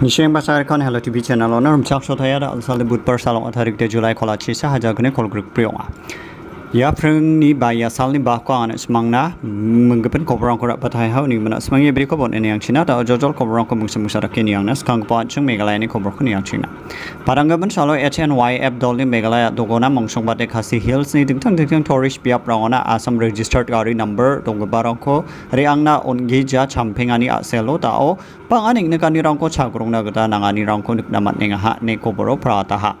Niseng pasar kan Hello TV channel onar mchak sotaya da alsal de budpar salong atharik de July kholachi sa haja gune kolgruk priyonga. Ya prengni baya salni bahko an smangna menggepen kobrang korak patai hau ni mana smangi beri kobon ini yang China ta jojol kobrang ko mungsa mungsa rakin yang nas kang pa chung Meghalaya ni kobrang ko ni yang China. Paranggaben salo HNYF dolni Meghalaya dogona mongsong bate khasi hills ni dingtang dingtang tourist biap rangona Assam registered gari number donggo barang ko reangna ongi ja champengani aselo ta o pang aning ne kani rangko chagrong na gata nangani rangko niknamat ne ha ne koboro prata ha.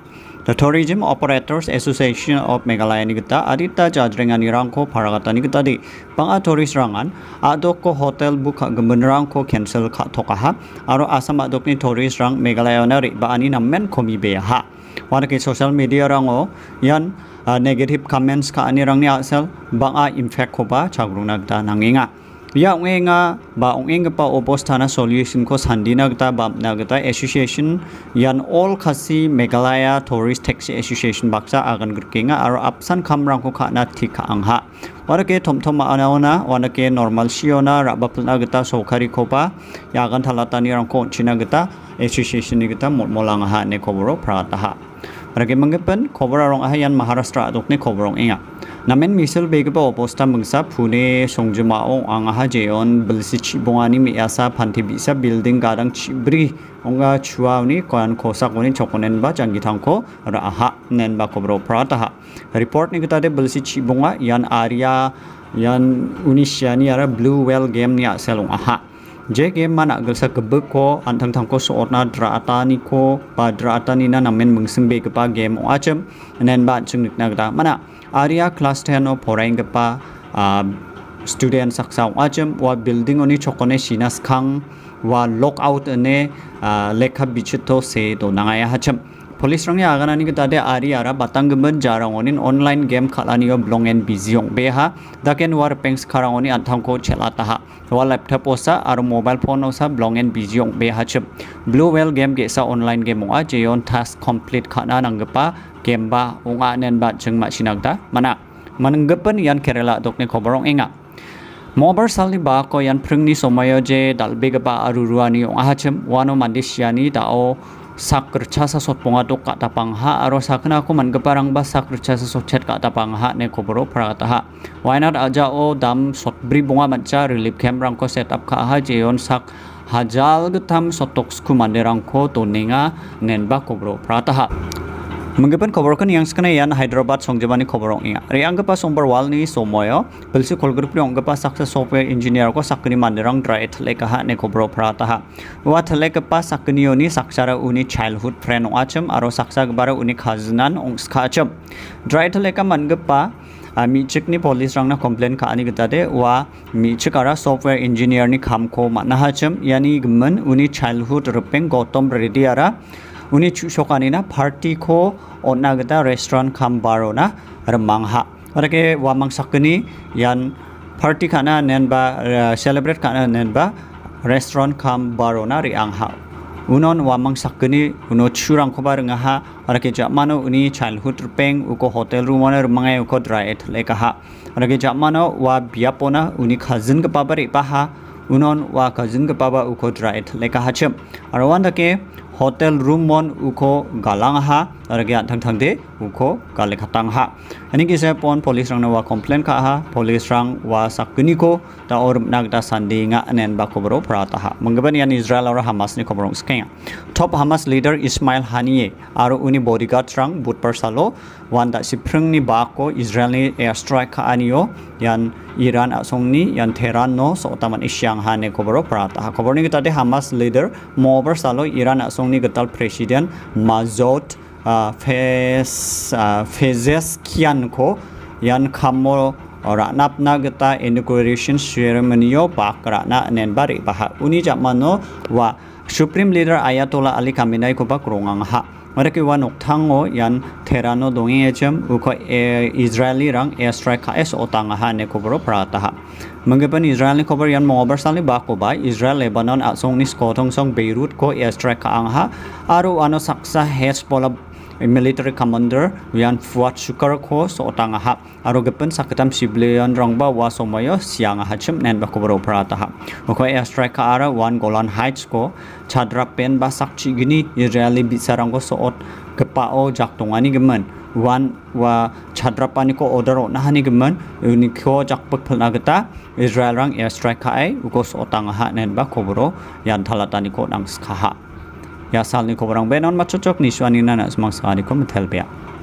The Tourism Operators Association of Meghalaya ni kita adita jajringan irang ko paragata ni kita di panga turis rangan adok ko hotel buka gemenrang ko cancel ka ha, aro asam adok ni turis rang Meghalaya nari ba ani namen komi ha. wan ke social media rango yan uh, negative comments ka ani rang ni asal banga impact ko ba chagrunag da nanginga या उंगेंगा बा उंगेंगे पा ओबोस्थाना सोल्यूशन को सान्दिना गता बा ना गता एसोसिएशन यान ऑल खासी मेघालया टूरिस्ट टैक्सी एसोसिएशन बक्सा आगन गुरकेंगा आरो अपसन खामरांग को खाना ठीक आंहा वनके थम थम आनाओना वनके नॉर्मल सियोना राबापुना गता सोखारी खोपा यागन थालातानी रांग को छिना गता एसोसिएशन नि गता मोलांग हा ने खबरो प्राताहा रगे मंगेपन खबर रांग हा यान महाराष्ट्र दोखने खबरों एंगा namen misel begba oposta mungsa pune songjuma ong beli jeon bilsich bongani mi asa phanthi bisa building garang chibri onga chuawni kon khosa koni chokonen ba changi thangko ra aha nenba ba kobro prata ha report ni kitade bilsich bonga yan arya yan unishani ada blue well game ni selong aha jege mana gelsa kebek ko antang tang ko soorna draata ni ko pa draata ni na namen mengsing be ke pa game o acem nen ba ching nik nak mana area class 10 no porang ke pa student saksa o acem wa building oni chokone sinas kang, wa lock out ne lekha bichito se do nangaya hacham polis rangi agan ani kita ada ari ara batang gemer jarang onin online game kalani yo blong and busy yong beha daken war pengs karang onin antham ko chelata ha wa laptop osa aru mobile phone osa blong and busy yong beha chup blue whale game ge sa online game oa jeon task complete kana nanggepa game ba unga nen ba cheng ma sinagda mana manenggepen yan kerala dokne khobarong enga Mobar salni ba ko yan prungni somayo je dalbega ba aruruani ong ahachem wano mandisiani ya tau sakr cha sa sot ponga to ka tapang ha aro sakna ko man ge parang ba sakr cha sa sot chet ka tapang ha ne ko boro prata ha why not aja o dam sot bri bonga man cha relief camp rang ko set up ka ha je on sak hajal gtham tham sotok sku man ne rang ko to ne nen ba ko boro prata ha Menggepen koborkan yang sekena ian Hyderabad songjebani koborong ia. Re anggepa sombar walni somoyo, pelsi kolgrup ri anggepa saksa software engineer ko sakni manderang dra ethleka ha ne kobro prata ha. Wa thleka pa sakni oni saksara uni childhood friend acham aro saksa gbara uni khaznan ongska acham. Dra ethleka mangepa मिचिकनि police रंगना complaint खानी गतादे वा मिचिकारा सॉफ्टवेयर इंजीनियरनि खामखौ मानहाचम यानि गमन उनि चाइल्डहुड रपें गौतम रेड्डी आरा उन्हें चुशोकानी ना पार्टी को ओना गता रेस्टोरेंट खाम बारो ना रमांग हा और के वामांग सकनी यान पार्टी खाना नैन बा सेलिब्रेट खाना नैन बा रेस्टोरेंट खाम बारो ना रियांग हा उन्होंने वामांग सकनी उन्हों चुरांग को बार रंगा हा और के जब मानो उन्हें चाइल्डहुड रुपेंग उको होटल रूम वाले रमांगे उको ड्राइट लेका हा और के जब मानो वा बियापोना उन्हें खजिन के बाबर इपा हा उन्होंने वा खजिन के बाबा उको ड्राइट लेका हा चम और वन होटल रूम मन उखो गलांग हा और गया थंग थंग दे उखो गले खतांग हा हनि कि से पोन पुलिस रंग नवा कंप्लेन खा हा पुलिस रंग वा सकनि को ता और नाग दा सानदिंग अनन बा खबर फरा हा मंगबन यान इजराइल और हमास नि खबर स्कें top Hamas leader Ismail Haniyeh और उनी बॉडीगार्ड रंग बुट पर सालो वान दा सिफ्रंग नि बा को इजराइल नि एयर स्ट्राइक खा आनियो यान ইরান আসংনি ইয়ান থেরান নো সোতামান ইশিয়াং হানে খবর প্রাত খবর নিকে তাতে হামাস লিডার মোবার সালো ইরান আসং ታውኒ ቅጠል ፕሬሲደንት ማዞት ፌዘስኪያንኮ ያን ካሞ ራናፕና ግጣ ኢንጉሬሽን ሴረሞኒዮ ባክራና እኔን ባሪ ባሃ ኡኒ ጃማኖ ዋ ሱፕሪም ሊደር አያቶላ አሊ ካሚናይ ኮባ ክሮንጋን ሃ मारे वा नोटांगो यान थेरानो दोंगे एचम उखो इजराइली रंग एयर स्ट्राइक खा एस ओतांग हा ने प्राता हा मंगेपन इजराइल ने खबर यान मोबर साली बा को बा इजराइल लेबनान आसोंग निस को थोंग सोंग बेरुत को एयर स्ट्राइक खा आंग हा आरो आनो सक्सा हेस पोला military commander Wian Fuat Sukar ko so otang ha aro gepen sakatam sibleon rongba wa somoyo siang ha chim nen ba ko bro prata ha ko air strike ara wan golan heights ko chadra pen ba sakchi gini israeli bisarang ko so ot kepa o jak tongani gemen wan wa chadra pani ko order na hani gemen uni ko jak pak phalna gata israel rang air strike ai ko so otang ha nen ba ko bro yan thalatani ko nang kha ha yasal ni ko rang benon macocok ni shwani nana smak sari ko mithel pya